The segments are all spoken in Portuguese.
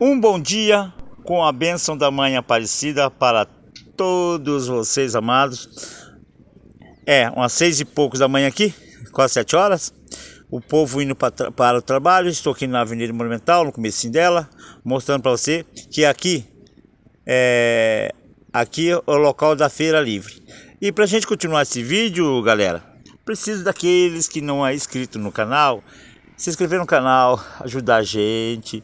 Um bom dia com a bênção da Mãe Aparecida para todos vocês, amados. É, umas seis e poucos da manhã aqui, quase sete horas. O povo indo para, para o trabalho. Estou aqui na Avenida Monumental, no começo dela, mostrando para você que aqui é, aqui é o local da Feira Livre. E para a gente continuar esse vídeo, galera, preciso daqueles que não é inscrito no canal, se inscrever no canal, ajudar a gente,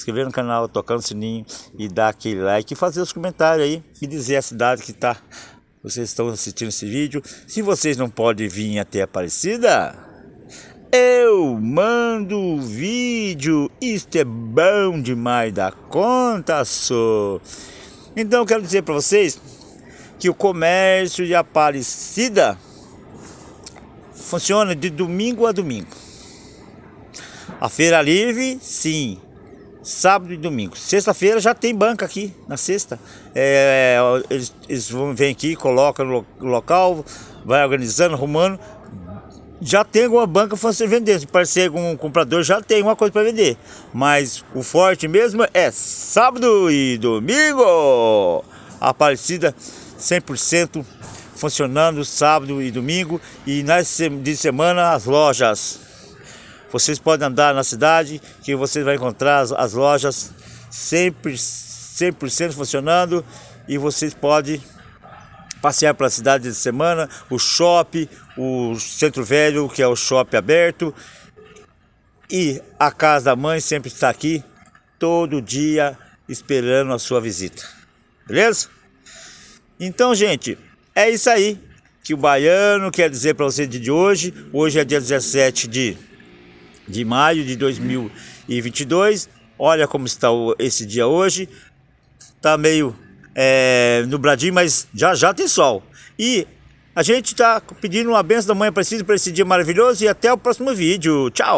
inscrever no canal, tocar no sininho e dar aquele like e fazer os comentários aí e dizer a cidade que tá vocês estão assistindo esse vídeo. Se vocês não podem vir até Aparecida, eu mando o vídeo. Isto é bom demais da conta, sou. Então quero dizer para vocês que o comércio de Aparecida funciona de domingo a domingo. A feira livre, sim, sábado e domingo. Sexta-feira já tem banca aqui, na sexta. É, eles, eles vão, vêm aqui, colocam no local, vai organizando, arrumando. Já tem alguma banca para você vender. Se parecer com um comprador, já tem uma coisa para vender. Mas o forte mesmo é sábado e domingo. Aparecida 100% funcionando sábado e domingo. E nas, de semana as lojas vocês podem andar na cidade que vocês vão encontrar as, as lojas sempre 100%, funcionando e vocês podem passear pela cidade de semana, o shopping, o centro velho, que é o shopping aberto, e a casa da mãe sempre está aqui todo dia esperando a sua visita. Beleza? Então, gente, é isso aí que o baiano quer dizer para você de hoje. Hoje é dia 17 de de maio de 2022. Olha como está esse dia hoje. Tá meio é, nubladinho, mas já já tem sol. E a gente está pedindo uma benção da manhã precisa para esse dia maravilhoso e até o próximo vídeo. Tchau!